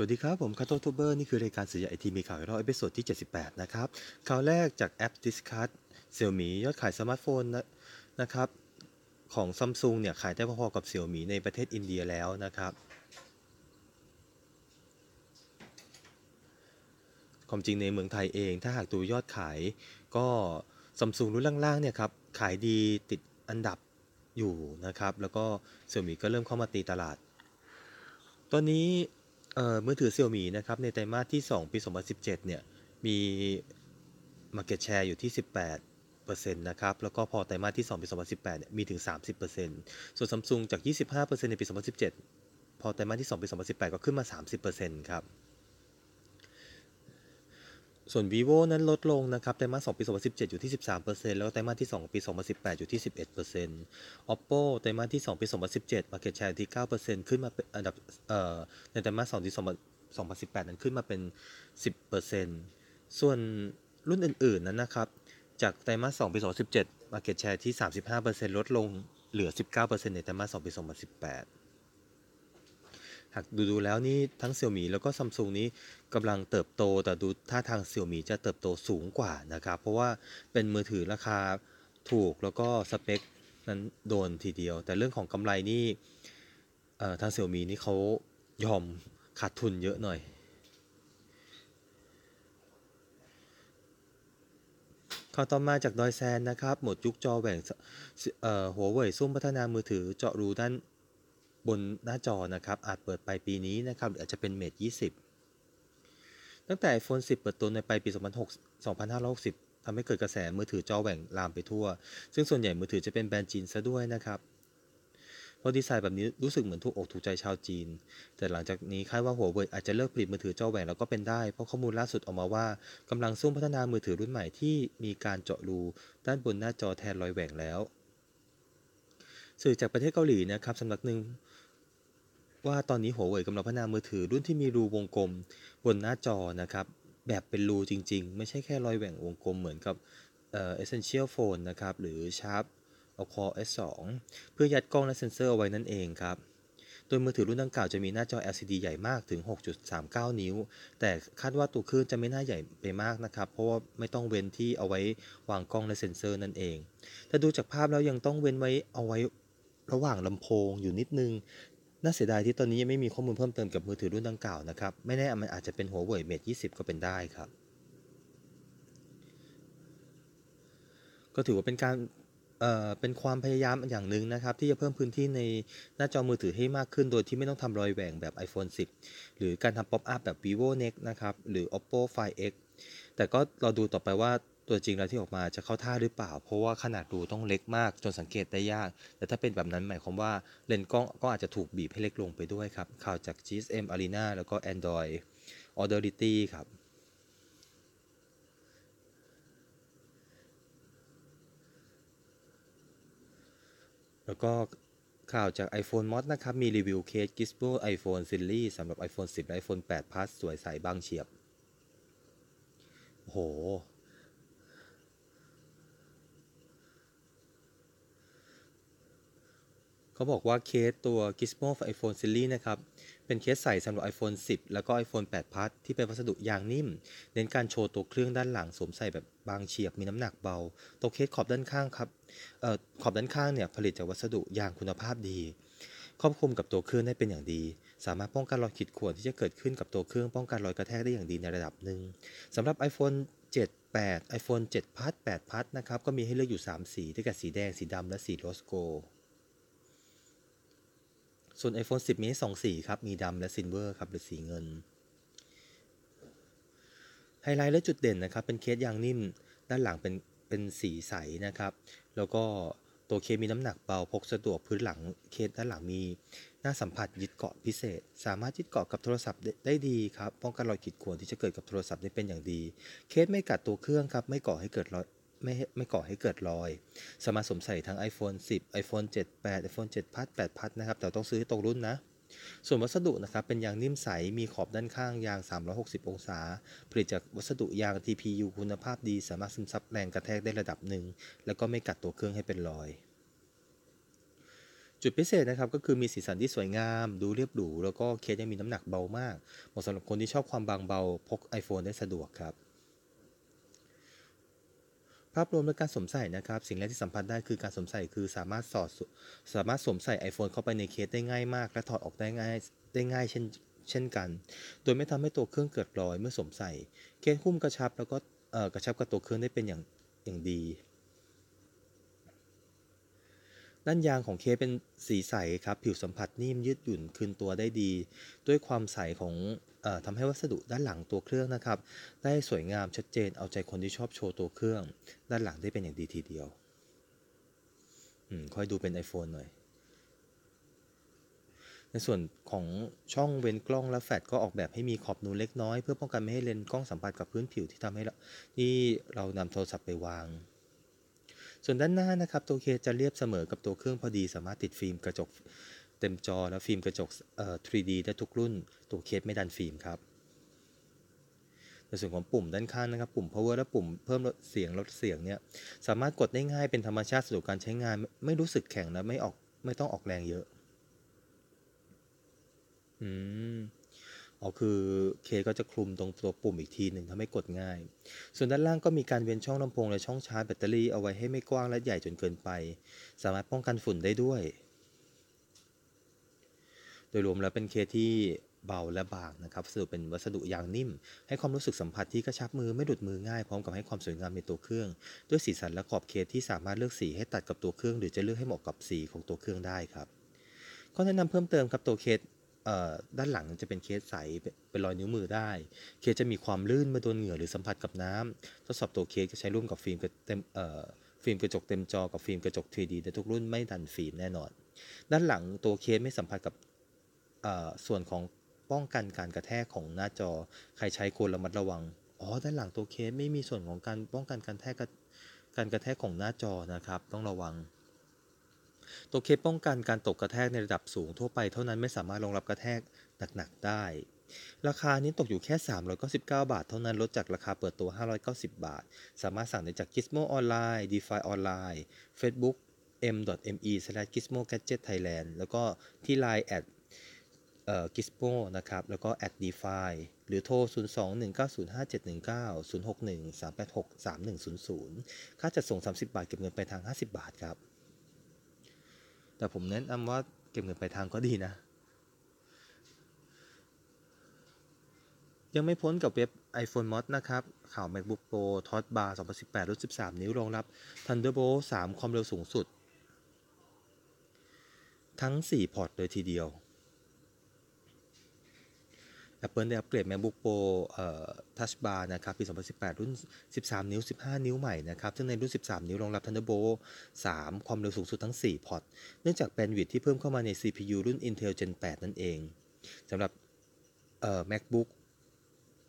สวัสดีครับ ผมคาโตทูเบอร์นี่คือ รายการสื่อไอทีมีข่าวรอบเอพิโซดที่ 78 นะครับข่าวแรกจากแอปดิสคัตเซี่ยมียอดขายสมาร์ทโฟน นะนะครับ ของซัมซุงเนี่ย ขายได้พอๆกับเซี่ยมีในประเทศอินเดียแล้วนะครับ ความจริงในเมืองไทยเองถ้าหากดูยอดขาย ก็ซัมซุงรุ่นล่างๆ เนี่ยครับ ขายดีติดอันดับอยู่นะครับแล้วก็เซี่ยมีก็เริ่มเข้ามาตีตลาด ตอนนี้มือถือเซี่ยมีนะครับในไตรมาสที่ 2 ปี 2017เนี่ยมี Market Share อยู่ที่ 18%นะครับแล้วก็พอไตรมาสที่ 2 ปี 2018เนี่ยมีถึง 30%ส่วน Samsung จาก 25%ในปี 2017 พอไตรมาสที่ 2 ปี 2018 ก็ขึ้นมา 30%ครับส่วน vivo นั้นลดลงนะครับ ไตรมาส2ปี2017 อยู่ที่ 13%แล้วก็ไตรมาสที่ 2ปี2018 อยู่ที่ 11% oppo ไตรมาสที่2ปี2017 market share ที่ 9%ขึ้นมาเป็นอันดับในไตรมาส2ที่2018นั้นขึ้นมาเป็น 10%ส่วนรุ่นอื่น ๆ นั้นนะครับ จากไตรมาส2ปี2017 market share ที่ 35%ลดลงเหลือ 19%ในไตรมาส2ปี2018ากดูดูแล้วนี่ ทั้งเซี่ยมีแล้วก็ซัมซุงนี้กำลังเติบโต แต่ดูท่าทางเซี่ยมีจะเติบโตสูงกว่านะครับ เพราะว่าเป็นมือถือราคาถูกแล้วก็สเปคนั้นโดนทีเดียว แต่เรื่องของกำไรนี่ทางเซี่ยมีนี่เขายอมขาดทุนเยอะหน่อยข่าวต่อมาจากดอยแซนนะครับ หมดยุคจอแหว่งหัวเว่ยซุ่มพัฒนามือถือเจาะรูด้านบนหน้าจอนะครับอาจเปิดไปปีนี้นะครับหรืออาจจะเป็นเมท20 ตั้งแต่ iPhone 10 เปิดตัวในปลายปี 2006 2560ทำให้เกิดกระแสมือถือจอแหว่งลามไปทั่ว ซึ่งส่วนใหญ่มือถือจะเป็นแบรนด์จีนซะด้วยนะครับเพราะดีไซน์แบบนี้รู้สึกเหมือนถูกอกถูกใจชาวจีน แต่หลังจากนี้คาดว่าหัวเว่ยอาจจะเลิกผลิตมือถือจอแหว่งแล้วก็เป็นได้เพราะข้อมูลล่าสุดออกมาว่า กำลังซุ่มพัฒนามือถือรุ่นใหม่ที่มีการเจาะรูด้านบนหน้าจอแทนรอยแหว่งแล้ว สื่อจากประเทศเกาหลีนะครับสำนักหนึ่งว่าตอนนี้หัวเว่ยกำลังพัฒนามือถือรุ่นที่มีรูวงกลมบนหน้าจอนะครับ แบบเป็นรูจริงๆ ไม่ใช่แค่รอยแหว่งวงกลมเหมือนกับเอเซนเชียลโฟนนะครับ หรือ Sharp อ c o r สองเพื่อยัดกล้องและเซ็นเซอร์เอาไว้นั่นเองครับโดยมือถือรุ่นดังกล่าวจะมีหน้าจอ LCD ใหญ่มากถึง 6.39 นิ้ว แต่คาดว่าตัวเครื่องจะไม่น่าใหญ่ไปมากนะครับเพราะว่าไม่ต้องเว้นที่เอาไว้วางกล้องและเซ็นเซอร์นั่นเองแต่ดูจากภาพแล้วยังต้องเว้นไว้เอาไว้ระหว่างลำโพงอยู่นิดนึงน่าเสียดายที่ตอนนี้ยังไม่มีข้อมูลเพิ่มเติมกับมือถือรุ่นดังกล่าวนะครับ ไม่แน่ มันอาจจะเป็นหัวเว่ยเมทิบก็เป็นได้ครับ ก็ถือว่าเป็นการเอ่อเป็นความพยายามอย่างหนึ่งนะครับ ที่จะเพิ่มพื้นที่ในหน้าจอมือถือให้มากขึ้นโดยที่ไม่ต้องทำรอยแหว่งแบบ iPhone 10 หรือการทำป๊อปอัพแบบ vivo next นะครับ หรือ oppo find x แต่ก็เราดูต่อไปว่าตัวจริงแล้วที่ออกมาจะเข้าท่าหรือเปล่า เพราะว่าขนาดรูต้องเล็กมากจนสังเกตได้ยาก แต่ถ้าเป็นแบบนั้นหมายความว่าเลนส์กล้องก็อาจจะถูกบีบให้เล็กลงไปด้วยครับ ข่าวจาก GSM Arena แล้วก็ Android a u d h o i t y ครับ แล้วก็ข่าวจาก iPhone Mod นะครับ มีรีวิวเคส Gizmo iPhone Series สำหรับ iPhone 10 และ iPhone 8 Plus สวยใสบางเฉียบ โหเขาบอกว่าเคสตัว Gizmo for iPhone Series นะครับ เป็นเคสใส่สำหรับ iPhone 10 แล้วก็ iPhone 8 Plus ที่เป็นวัสดุยางนิ่ม เน้นการโชว์ตัวเครื่องด้านหลังสวมใส่แบบบางเฉียบ มีน้ำหนักเบา ตัวเคสขอบด้านข้างครับออขอบด้านข้างเนี่ย ผลิตจากวัสดุยางคุณภาพดีครอบคลุมกับตัวเครื่องได้เป็นอย่างดี สามารถป้องกันรอยขีดข่วนที่จะเกิดขึ้นกับตัวเครื่องป้องกันรอยกระแทกได้อย่างดีในระดับหนึ่งสำหรับ iPhone 7 8 iPhone 7 Plus 8 Plus นะครับก็มีให้เลือกอยู่3สีได้แก่สีแดงสีดำและสีโรสโกส่วน iPhone 10 mini 2สีครับ มีดำและซิลเวอร์ครับหรือสีเงิน ไฮไลท์ และจุดเด่น นะครับ เป็นเคส ยาง นิ่ม ด้านหลัง เป็น เป็น สีใส นะครับ แล้วก็ตัว เคส มีน้ำหนัก เบา พกสะดวก พื้นหลัง เคส ด้านหลังมี หน้าสัมผัส ยึดเกาะ พิเศษ สามารถ ยึดเกาะ กับโทรศัพท์ได้ดี ครับ ป้องกันรอย ขีด ข่วน ที่จะเกิด กับ โทรศัพท์ได้เป็น อย่างดี เคส ไม่ กัด ตัว เครื่อง ครับ ไม่ ก่อ ให้ เกิดรอยไม่ไม่ก่อให้เกิดรอย สามารถสวมใส่ทั้ง iPhone 10 iPhone 7 8 iPhone 7 Plus 8 Plus นะครับ แต่ต้องซื้อตรงรุ่นนะ ส่วนวัสดุนะครับเป็นยางนิ่มใสมีขอบด้านข้างยาง 360 องศา ผลิตจากวัสดุยาง TPU คุณภาพดีสามารถซึมซับแรงกระแทกได้ระดับหนึ่งแล้วก็ไม่กัดตัวเครื่องให้เป็นรอย จุดพิเศษนะครับ ก็คือมีสีสันที่สวยงาม ดูเรียบหรูแล้วก็เคสยังมีน้ำหนักเบามากเหมาะสำหรับคนที่ชอบความบางเบา พก iPhone ได้สะดวกครับภาพรวมและการสวมใส่นะครับ สิ่งแรกที่สัมผัสได้คือการสวมใส่คือสามารถสอด สามารถสวมใส่ iPhone เข้าไปในเคสได้ง่ายมาก และถอดออกได้ง่ายได้ง่ายเช่นเช่นกัน โดยไม่ทำให้ตัวเครื่องเกิดรอย เมื่อสวมใส่เคสหุ้มกระชับแล้วก็กระชับกับตัวเครื่องได้เป็นอย่างอย่างดีด้านยางของเคสเป็นสีใสครับผิวสัมผัสนิ่มยืดหยุ่นคืนตัวได้ดี ด้วยความใสของทำให้วัสดุด้านหลังตัวเครื่องนะครับ ได้สวยงามชัดเจน เอาใจคนที่ชอบโชว์ตัวเครื่อง ด้านหลังได้เป็นอย่างดีทีเดียวอค่อยดูเป็น iPhone หน่อยในส่วนของช่องเว้นกล้องและแฟลชก็ออกแบบให้มีขอบนูนเล็กน้อย เพื่อป้องกันไม่ให้เลนส์กล้องสัมผัสกับพื้นผิวที่ทำให้ที่เรานำโทรศัพท์ไปวาง ส่วนด้านหน้านะครับ ตัวเคสจะเรียบเสมอกับตัวเครื่องพอดีสามารถติดฟิล์มกระจกเต็มจอแล้ว ฟิล์มกระจกเอ่อ 3D ได้ทุกรุ่น ตัวเคสไม่ดันฟิล์มครับ ในส่วนของปุ่มด้านข้างนะครับ ปุ่ม power และปุ่มเพิ่มลดเสียงลดเสียงเนี่ยสามารถกดได้ง่าย เป็นธรรมชาติสะดวกการใช้งาน ไม่รู้สึกแข็งและไม่ออกไม่ต้องออกแรงเยอะ อืมอ๋อคือเคก็จะคลุมตรงตัวปุ่มอีกทีหนึ่งทำให้กดง่าย ส่วนด้านล่างก็มีการเว้นช่องลำโพงและช่องชาร์จแบตเตอรี่เอาไว้ให้ไม่กว้างและใหญ่จนเกินไป สามารถป้องกันฝุ่นได้ด้วยโดยรวมแล้วเป็นเคสที่เบาและบางนะครับสรุเป็นวัสดุยางนิ่ม ให้ความรู้สึกสัมผัสที่กระชับมือไม่ดุดมือง่ายพร้อมกับให้ความสวยงามในตัวเครื่อง ด้วยสีสันและขอบเคสที่สามารถเลือกสีให้ตัดกับตัวเครื่อง หรือจะเลือกให้เหมาะกับสีของตัวเครื่องได้ครับ ข้อแนะนำเพิ่มเติมครับ ตัวเคสด้านหลังจะเป็นเคสใสเป็นรอยนิ้วมือได้ เคสจะมีความลื่นเมื่อโดนเหงื่อหรือสัมผัสกับน้ำ ทดสอบตัวเคสจะใช้ร่วมกับฟิล์มเต็มฟิล์มกระจกเต็มจอกับฟิล์มกระจก 3D ในทุกรุ่นไม่ดันฟิล์มแน่นอนด้านหลังตัวเคสไม่สัมผัสกับส่วนของป้องกันการกระแทกของหน้าจอ ใครใช้ควรระมัดระวัง อ๋อ ด้านหลังตัวเคสไม่มีส่วนของการป้องกันการแทกการกระแทกของหน้าจอนะครับ ต้องระวัง ตัวเคสป้องกันการตกกระแทกในระดับสูงทั่วไปเท่านั้นไม่สามารถรองรับกระแทกหนักๆได้ ราคานี้ตกอยู่แค่399บาท เท่านั้นลดจากราคาเปิดตัว 590 บาท สามารถสั่งได้จาก Gizmo Online DeFi Online Facebook m.me/gizmogadgetthailand แล้วก็ที่ Line กิสโปนะครับ แล้วก็แอด d e f i หรือโทร02-1905719 061-386-3100 ค่าจัดส่ง 30 บาทเก็บเงินไปทาง 50 บาทครับ แต่ผมแนะนำว่าเก็บเงินไปทางก็ดีนะ ยังไม่พ้นกับเว็บ iPhone Mod นะครับข่าว MacBook Pro ท็อตบาร์ 2018รุ่น13 นิ้วรองรับ Thunderbolt 3ความเร็วสูงสุด ทั้ง 4 พอร์ตเลยทีเดียว Apple ได้อัปเกรด MacBook Pro เอ่อ Touch Bar นะครับปี 2018 รุ่น 13 นิ้ว 15 นิ้วใหม่นะครับ ซึ่งในรุ่น 13 นิ้ว รองรับ Thunderbolt 3 ความเร็วสูงสุดทั้ง 4 พอร์ต เนื่องจากแบนด์วิดที่เพิ่มเข้ามาใน CPU รุ่น Intel Gen 8 นั่นเอง สำหรับเอ่อ MacBook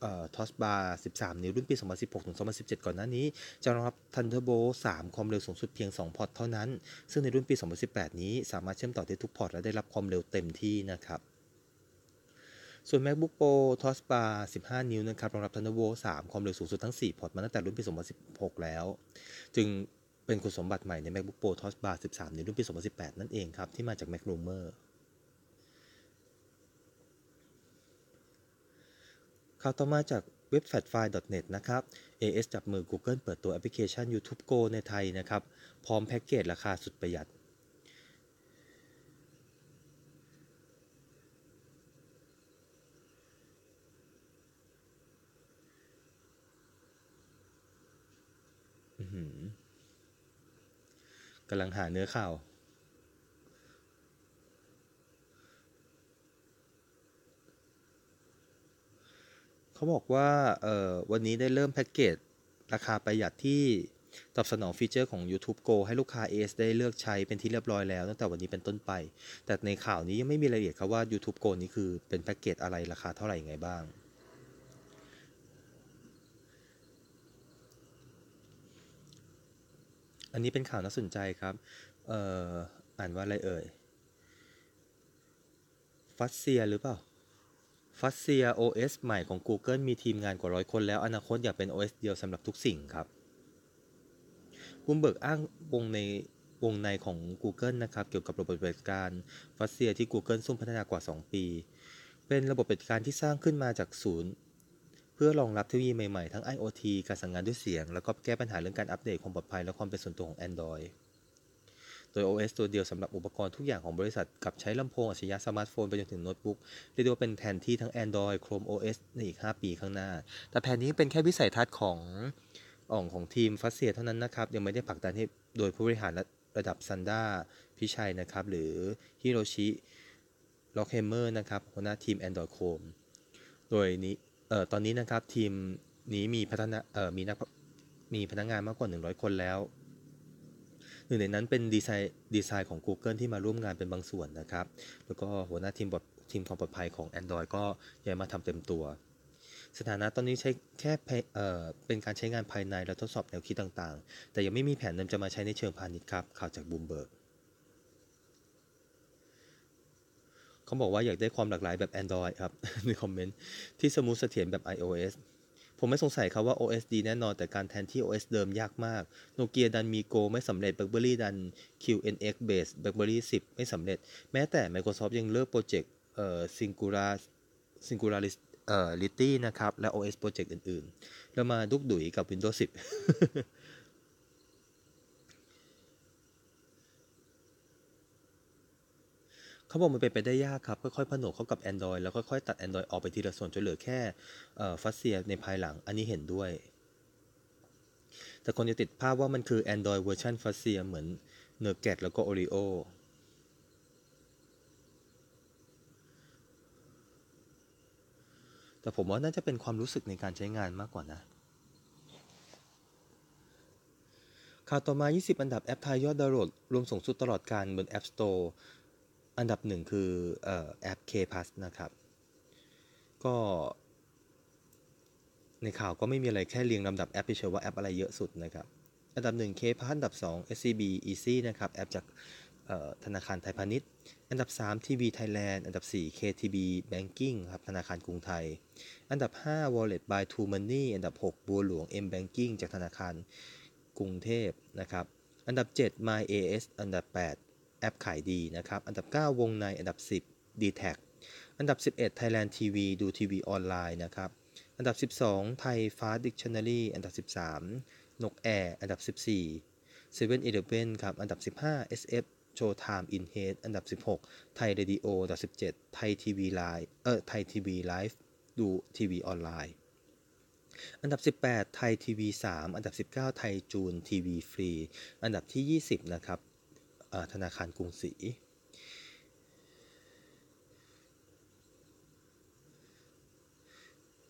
เอ่อ Touch Bar 13 นิ้วรุ่นปี 2016 ถึง 2017 ก่อนหน้านี้ จะรองรับ Thunderbolt 3 ความเร็วสูงสุดเพียง 2 พอร์ตเท่านั้น ซึ่งในรุ่นปี 2018 นี้ สามารถเชื่อมต่อได้ทุกพอร์ตและได้รับความเร็วเต็มที่นะครับส่วน MacBook Pro Touch Bar 15 นิ้วนะครับรองรับ Thunderbolt 3ความเร็วสูงสุดทั้ง 4 พอร์ตมาตั้งแต่รุ่นปี 2016 แล้ว จึงเป็นคุณสมบัติใหม่ใน MacBook Pro Touch Bar 13้นรุ่นปี 2018 นั่นเองครับที่มาจาก Mac Rumor ข่าวต่อมาจากเว็บแฟดไฟล์ .net นะครับ AS จับมือ Google เปิดตัวแอปพลิเคชัน YouTube Go ในไทยนะครับ พร้อมแพ็กเกจ ราคาสุดประหยัดกำลังหาเนื้อข่าว เขาบอกว่าเออวันนี้ได้เริ่มแพ็กเกจราคาประหยัดที่ตอบสนองฟีเจอร์ของ YouTube Go ให้ลูกค้า AS ได้เลือกใช้เป็นที่เรียบร้อยแล้วตั้งแต่วันนี้เป็นต้นไป แต่ในข่าวนี้ยังไม่มีรายละเอียดครับว่า YouTube Go นี้คือเป็นแพ็กเกจอะไรราคาเท่าไหร่ยังไงบ้างอันนี้เป็นข่าวน่าสนใจครับเอ่ออ่านว่าอะไรเอ่ยฟัสเซียหรือเปล่าฟัสเซีย OS ใหม่ของ Google มีทีมงานกว่าร้อยคนแล้วอนาคตอยากเป็น OS เดียวสำหรับทุกสิ่งครับบุมเบิร์กอ้างวงใน วงในของ Google นะครับ เกี่ยวกับระบบปฏิบัติการฟัสเซียที่ Google ซุ่มพัฒนากว่า 2 ปี เป็นระบบปฏิบัติการที่สร้างขึ้นมาจากศูนย์พื่อรองรับเทคโนโลยีใหม่ๆ ทั้ง IoT การสั่งงานด้วยเสียง แล้วก็แก้ปัญหาเรื่องการอัปเดตความปลอดภัยและความเป็นส่วนตัวของ Android โดย OS ตัวเดียวสำหรับอุปกรณ์ทุกอย่างของบริษัท กับใช้ลำโพงอัจฉริยะสมาร์ทโฟนไปจนถึงโน้ตบุ๊กเรียกว่าเป็นแผนที่ทั้ง Android Chrome OS ในอีก 5 ปีข้างหน้า แต่แผนนี้เป็นแค่วิสัยทัศน์ของอ่องของทีมฟัสเซียเท่านั้นนะครับยังไม่ได้ผลักดันให้โดยผู้บริหารระดับซันด้าพิชัยนะครับหรือฮิโรชิล็อกเฮมเมอร์นะครับหัวหน้าทีม Android Chrome โดยนี้ตอนนี้นะครับ ทีมนี้มีพัฒนามีนักมีพนักงานมากกว่า 100 คนแล้ว หนึ่งในนั้นเป็นดีไซน์ดีไซน์ของ Google ที่มาร่วมงานเป็นบางส่วนนะครับ แล้วก็หัวหน้าทีมบอดทีมความปลอดภัยของ Android ก็ย้ายมาทำเต็มตัว สถานะตอนนี้ใช้แค่เเป็นการใช้งานภายในและทดสอบแนวคิดต่างๆ แต่ยังไม่มีแผนนาจะมาใช้ในเชิงพาณิชย์ครับข่าวจากบูมเบิร์กเขาบอกว่าอยากได้ความหลากหลายแบบ Android ครับในคอมเมนต์ที่สมูทเสถียรแบบ iOS ผมไม่สงสัยครับว่า OS ดีแน่นอน แต่การแทนที่ OS เดิมยากมากโนเกียดันมีโกไม่สำเร็จ b บ a c k b e r r y ดัน QNX Base b บ a c k b e r r y 10 ไม่สำเร็จ แม้แต่ Microsoft ยังเลิกโปรเจกต์เอ่อ Singular Singular เอ่อ Lity นะครับ และ OS โปรเจกต์อื่นๆเรามาดุกดุยกับ Windows 10เขาบอกมันเป็นไปได้ยากครับ ค่อยๆผนวกเข้ากับ Android แล้วค่อยๆตัด Android ออกไปทีละส่วนจนเหลือแค่ฟัสเซียในภายหลังอันนี้เห็นด้วย แต่คนจะติดภาพว่ามันคือ Android เวอร์ชันฟัสเซีย เหมือนเนอร์แกแล้วก็โอริโอแต่ผมว่าน่าจะเป็นความรู้สึกในการใช้งานมากกว่านะข่าวต่อมา 20 อันดับแอปไทยยอดดาวน์โหลดรวมสูงสุดตลอดการบน App Store อันดับหนึ่งคือแอป K p พั s นะครับ ก็ ในข่าวก็ไม่มีอะไรแค่เรียงลำดับแอปเฉยว่าแอปอะไรเยอะสุดนะครับ อันดับหง K Plus อันดับ2 SCB Easy นะครับ แอปจากธนาคารไทยพาณิชย์ อันดับ 3 TV Thailand อันดับ 4 KTB Banking ครับ ธนาคารกรุงไทย อันดับ5 Wallet by t o Money อันดับ6บัวหลวง M Banking จากธนาคารกรุงเทพนะครับ อันดับ 7 My AS อันดับ 8แอปขายดีนะครับ อันดับ 9 วงใน อันดับ 10 d t แทอันดับ 11 Thailand TV ดูทีวีออนไลน์นะครับ อันดับ 12 a i Fast Dictionary อันดับ 13นกแอร์อันดับ 14 7 e v e n e n ครับ อันดับ 15 SF Showtime in Head อันดับ 16ไทยเรดิโออันดับ17ไทยทีวีไลน์เออไทยทีวีไลฟ์ดูทีวีออนไลน์ อันดับ18ไทยทีวี3อันดับ19ไทยจูนทีวีฟรีอันดับที่ 20 นะครับธนาคารกรุงศรี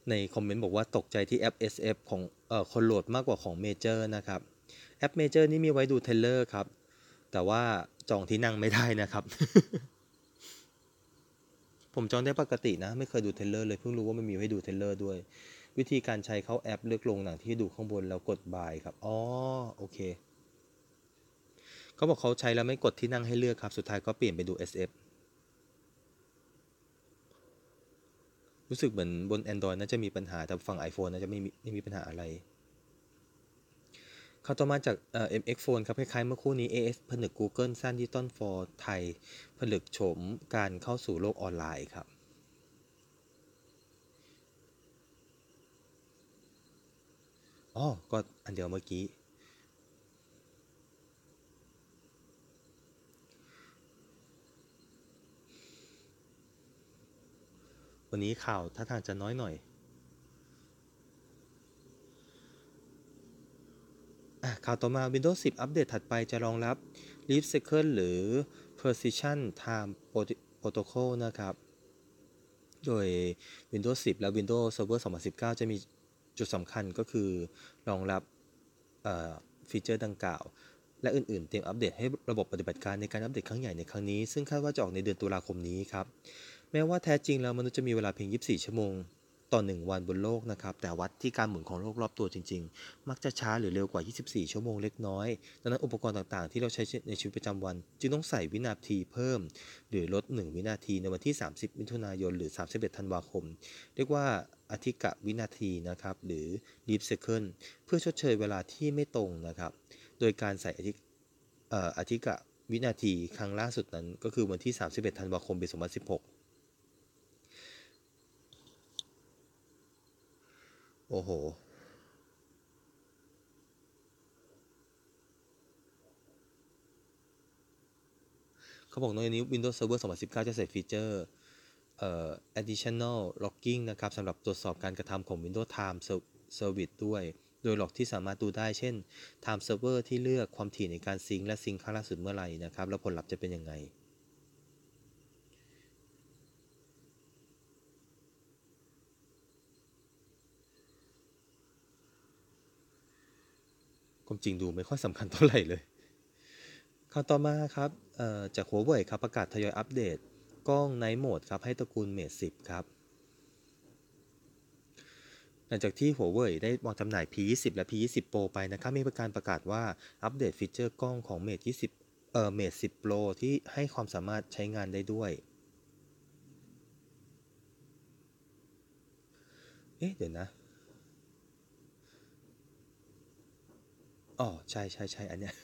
ในคอมเมนต์บอกว่าตกใจที่แอป SF ของเออคนโหลดมากกว่าของเมเจอร์นะครับ แอปเมเจอร์นี่มีไว้ดูเทเลอร์ครับ แต่ว่าจองที่นั่งไม่ได้นะครับ ผมจองได้ปกตินะไม่เคยดูเทเลอร์เลยเพิ่งรู้ว่ามันมีไว้ดูเทเลอร์ด้วย วิธีการใช้เขาแอปเลือกลงหนังที่ดูข้างบนแล้วกดบายครับอ๋อโอเคเขาบอกเขาใช้แล้วไม่กดที่นั่งให้เลือกครับ สุดท้ายก็เปลี่ยนไปดู SF รู้สึกเหมือนบน Android น่าจะมีปัญหา แต่ฝั่ง iPhone น่าจะไม่มีไม่มีปัญหาอะไร เขาต่อมาจากเออ MX Phone ครับ คล้าย ๆ เมื่อคู่นี้ AS ผนึก Google สั้นดิจิตอลอร์ไทยผลึกโฉมการเข้าสู่โลกออนไลน์ครับ อ๋อ ก็อันเดียวเมื่อกี้วันนี้ข่าวท่าทางจะน้อยหน่อยอข่าวต่อมา Windows 10 อัปเดตถัดไปจะรองรับ Leap Cycle หรือ Precision Time Protocol นะครับ โดย Windows 10 และ Windows Server 2019 จะมีจุดสำคัญก็คือรองรับฟีเจอร์ดังกล่าว และอื่นๆเตรียมอัปเดตให้ระบบปฏิบัติการในการอัปเดตครั้งใหญ่ในครั้งนี้ ซึ่งคาดว่าจะออกในเดือนตุลาคมนี้ครับแม้ว่าแท้จริงแล้วมนุษย์จะมีเวลาเพียง 24 ชั่วโมงต่อ 1 วันบนโลกนะครับ แต่วัดที่การหมุนของโลกรอบตัวจริงๆ มักจะช้าหรือเร็วกว่า 24 ชั่วโมงเล็กน้อย ดังนั้นอุปกรณ์ต่างๆที่เราใช้ในชีวิตประจำวัน จึงต้องใส่วินาทีเพิ่ม หรือลด1วินาทีในวันที่ 30 มิถุนายน หรือ 31 ธันวาคม เรียกว่าอธิกะวินาทีนะครับหรือ leap second เพื่อชดเชยเวลาที่ไม่ตรงนะครับ โดยการใส่อธิอธิกะวินาทีครั้งล่าสุดนั้นก็คือวันที่ 31 ธันวาคมปี2016โอ้โห เขาบอกนรกนี้ Windows Server 2019 จะใส่ฟีเจอร์เอ่อ additional logging นะครับสำหรับตรวจสอบการกระทำของ Windows Time Service ด้วย โดยหลอกที่สามารถดูได้ เช่น Time Server ที่เลือกความถี่ในการซิงค์และซิงค์ครั้งล่าสุดเมื่อไหร่ นะครับ แล้วผลลัพธ์จะเป็นยังไงความจริงดูไม่ค่อยสำคัญเท่าไหร่เลยข่าวต่อมาครับจากหัวเว่ยครับ ประกาศทยอยอัปเดตกล้องไนท์โหมดครับให้ตระกูลเมท10 ครับ หลังจากที่หัวเว่ยได้วางจำหน่าย P20 และ P20 Pro ไปนะครับมีประการประกาศว่าอัปเดตฟีเจอร์กล้องของเมท20 เอ่อเมท10 Pro ที่ให้ความสามารถใช้งานได้ด้วย เอ๊ะเดี๋ยวนะอ๋อ ใช่ใช่ใช่อันเนี้ย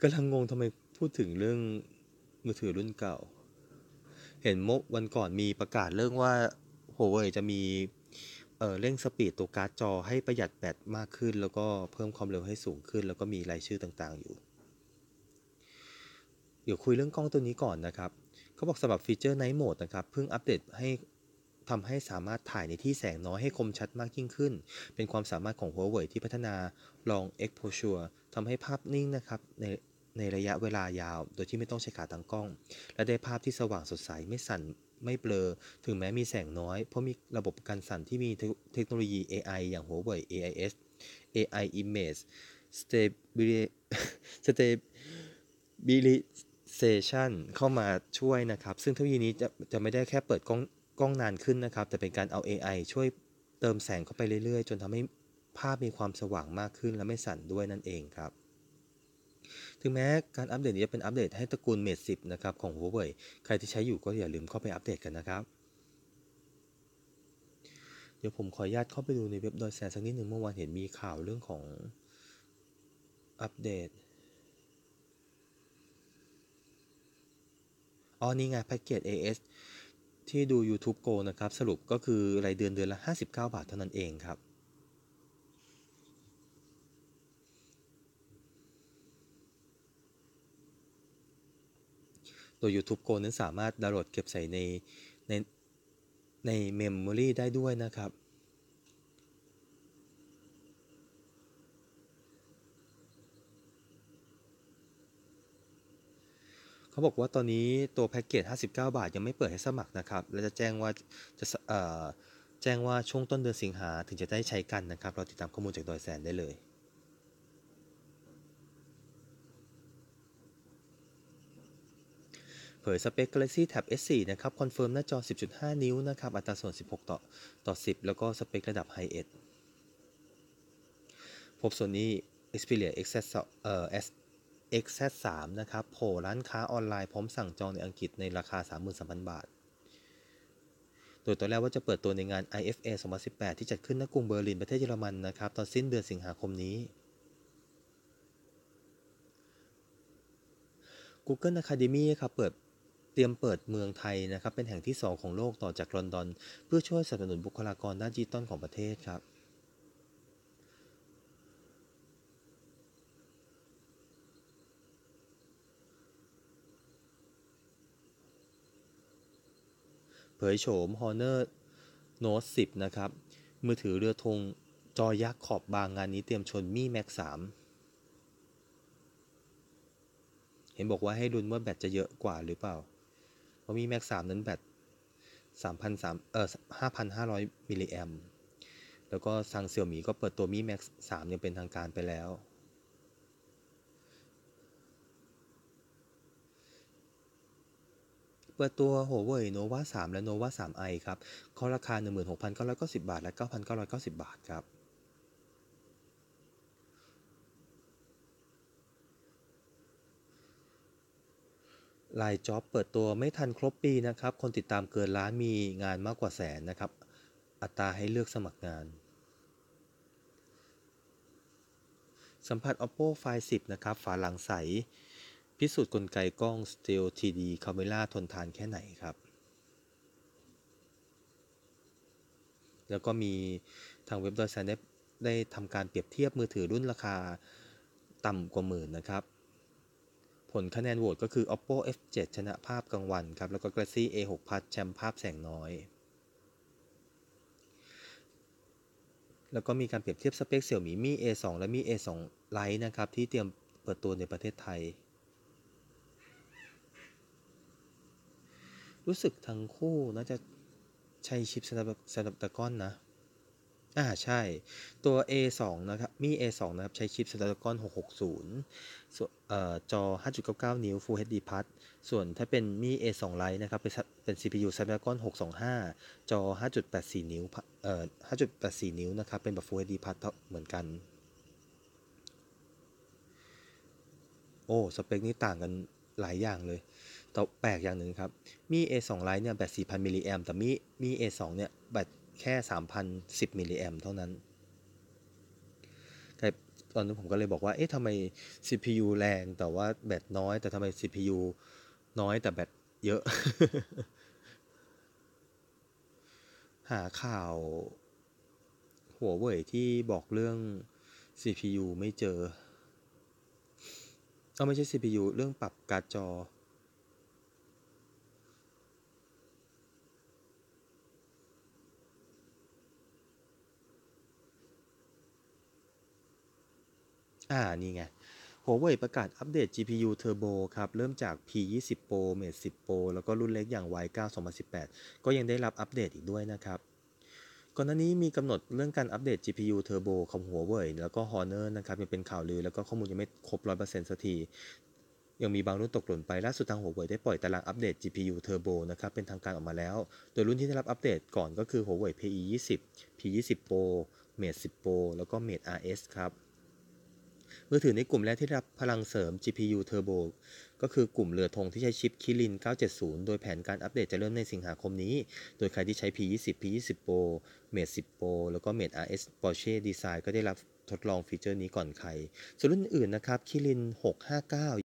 กำลังงงทำไมพูดถึงเรื่องมือถือรุ่นเก่า เห็นมกวันก่อนมีประกาศเรื่องว่าโ u เว e จะมีเเร่งสปีดตัวการ์ดจอให้ประหยัดแบตมากขึ้น แล้วก็เพิ่มความเร็วให้สูงขึ้นแล้วก็มีรายชื่อต่าง ๆ อยู่ เดี๋ยวคุยเรื่องกล้องตัวนี้ก่อนนะครับ เขาบอกสำหรับฟีเจอร์ไนท์โหมดนะครับ เพิ่งอัปเดตให้ทำให้สามารถถ่ายในที่แสงน้อยให้คมชัดมากยิ่งขึ้น เป็นความสามารถของัวเว่ยที่พัฒนา Long Exposure ทำให้ภาพนิ่งนะครับในในระยะเวลายาว โดยที่ไม่ต้องใช้ขาตั้งกล้อง และได้ภาพที่สว่างสดใส ไม่สั่นไม่เบลอ ถึงแม้มีแสงน้อย เพราะมีระบบการสั่นที่มีเทคโนโลยี AI อย่างัวเว่ย AIS AI Image Stabilization เข้ามาช่วยนะครับ ซึ่งเทคโนโลยีนี้จะจะไม่ได้แค่เปิดกล้องกล้องนานขึ้นนะครับ แต่เป็นการเอา AI ช่วยเติมแสงเข้าไปเรื่อยๆ จนทำให้ภาพมีความสว่างมากขึ้น และไม่สั่นด้วยนั่นเองครับ ถึงแม้ การอัปเดตนี้จะเป็นอัปเดตให้ตระกูลเมด10 นะครับ ของ Huawei ใครที่ใช้อยู่ก็อย่าลืมเข้าไปอัปเดตกันนะครับ เดี๋ยวผมขออนุญาตเข้าไปดูในเว็บดอยแสนสักนิดหนึ่งเมื่อวานเห็นมีข่าวเรื่องของอัปเดตอ๋อ นี่ไงแพ็กเกจ AS ที่ดู YouTube Go นะครับสรุปก็คือรายเดือนเดือนละ 59 บาทเท่านั้นเองครับตัว YouTube Go นั้นสามารถดาวน์โหลดเก็บใส่ในในในเมมโมรีได้ด้วยนะครับเขาบอกว่าตอนนี้ตัวแพ็กเกจ 59 บาทยังไม่เปิดให้สมัครนะครับ และจะแจ้งว่าจะแจ้งว่าช่วงต้นเดือนสิงหาถึงจะได้ใช้กันนะครับเราติดตามข้อมูลจากดอยแซนได้เลย เผยสเปค Galaxy Tab S4 นะครับ คอนเฟิร์มหน้าจอ 10.5 นิ้วนะครับ อัตราส่วน16ต่อต่อ10 แล้วก็สเปคระดับ High e d พบส่วนนี้ Xperia XS เอ่อ S XZ3 นะครับโผล่ร้านค้าออนไลน์พร้อมสั่งจองในอังกฤษในราคา 33,000 บาท โดยตอนแรกว่าจะเปิดตัวในงาน IFA 2018 ที่จัดขึ้นณกรุงเบอร์ลิน ประเทศเยอรมัน นะครับ ตอนสิ้นเดือนสิงหาคมนี้ Google Academy ครับเปิดเตรียมเปิดเมืองไทยนะครับ เป็นแห่งที่ 2 ของโลกต่อจากลอนดอน เพื่อช่วยสนับสนุนบุคลากรด้านดิจิตอลของประเทศครับเผยโฉม Honor Note 10 นะครับ มือถือเรือธงจอยักษ์ขอบบางงานนี้เตรียมชนมี่แม็ก3เห็นบอกว่าให้ดุนว่าแบตจะเยอะกว่าหรือเปล่าเพราะมีแม็ก3นั้นแบต3,003เอ้อ5,500 มิลลิแอมแล้วก็ซังเซี่ยวหมีก็เปิดตัวมี่แม็ก3ยังเป็นทางการไปแล้วปิดตัวหัวเว่ยโนวา3และโนวา3 i ครับเขาราคา 16,990 บาทและ 9,990 บาทครับลายจ็อบเปิดตัวไม่ทันครบปีนะครับ คนติดตามเกินล้านมีงานมากกว่าแสนนะครับ อัตราให้เลือกสมัครงาน สัมผัส Oppo Find 10 นะครับ ฝาหลังใสพิสูจน์กลไกกล้อง Steel TD Camera ทนทานแค่ไหนครับ แล้วก็มีทางเว็บดอยแซนได้ได้ทำการเปรียบเทียบมือถือรุ่นราคาต่ำกว่าหมื่นนะครับ ผลคะแนนโหวตก็คือ Oppo F7 ชนะภาพกลางวันครับ แล้วก็ Galaxy A6 Plus แชมป์ภาพแสงน้อย แล้วก็มีการเปรียบเทียบสเปค Xiaomi Mi A2 และ Mi A2 Lite นะครับ ที่เตรียมเปิดตัวในประเทศไทยรู้สึกทั้งคู่น่าจะใช้ชิปสำหรับสำหรับตะก้อนนะ อ่าใช่ตัว A2 นะครับ มี A2 นะครับใช้ชิปหรับตะก้อน 660ส่วเอ่อจอ 5.99 นิ้ว Full HD Plus ส่วนถ้าเป็นมี A2 Lite นะครับ เป็นเป็น CPU หรับตะก้อน 625 จอ 5.84 นิ้ว เอ่อ 5.84 นิ้วนะครับ เป็นแบบ Full HD Plus เหมือนกัน โอ้ สเปคนี้ต่างกันหลายอย่างเลยแต่แปลกอย่างหนึ่งครับ มี A2 ไลท์เนี่ยแบต4,000มิลลิแอมแต่มีมี A2 เนี่ยแบตแค่ 3,010มิลลิแอมเท่านั้น แต่ตอนนั้นผมก็เลยบอกว่า เอ๊ะทำไม CPU แรงแต่ว่าแบตน้อย แต่ทำไม CPU น้อยแต่แบตเยอะ หาข่าว หัวเว่ยที่บอกเรื่อง CPU ไม่เจอ เอาไม่ใช่ CPU เรื่องปรับการ์ดจออ่า นี่ไงหัวเว่ยประกาศอัปเดต GPU Turbo ครับ เริ่มจาก P20 Pro Mate 10 Pro แล้วก็รุ่นเล็กอย่าง Y9 2018 ก็ยังได้รับอัปเดตอีกด้วยนะครับ ก่อนหน้านี้มีกำหนดเรื่องการอัปเดต GPU Turbo ของหัวเว่ยแล้วก็ Honor นะครับยังเป็นข่าวลือ แล้วก็ข้อมูลยังไม่ครบ100%สักที ยังมีบางรุ่นตกหล่นไป ล่าสุดทางหัวเว่ยได้ปล่อยตารางอัปเดต GPU Turbo นะครับ เป็นทางการออกมาแล้ว โดยรุ่นที่ได้รับอัปเดตก่อนก็คือหัวเว่ย p 20 P 20 Pro Mate 10 Pro แล้วก็ Mate RS ครับมือถือในกลุ่มแรกที่รับพลังเสริม GPU Turbo ก็คือกลุ่มเรือธงที่ใช้ชิป Kirin 970 โดยแผนการอัปเดตจะเริ่มในสิงหาคมนี้ โดยใครที่ใช้ P20 P20 Pro Mate 10 Pro แล้วก็ Mate RS Porsche Design ก็ได้รับทดลองฟีเจอร์นี้ก่อนใคร ส่วนรุ่นอื่นนะครับ Kirin 659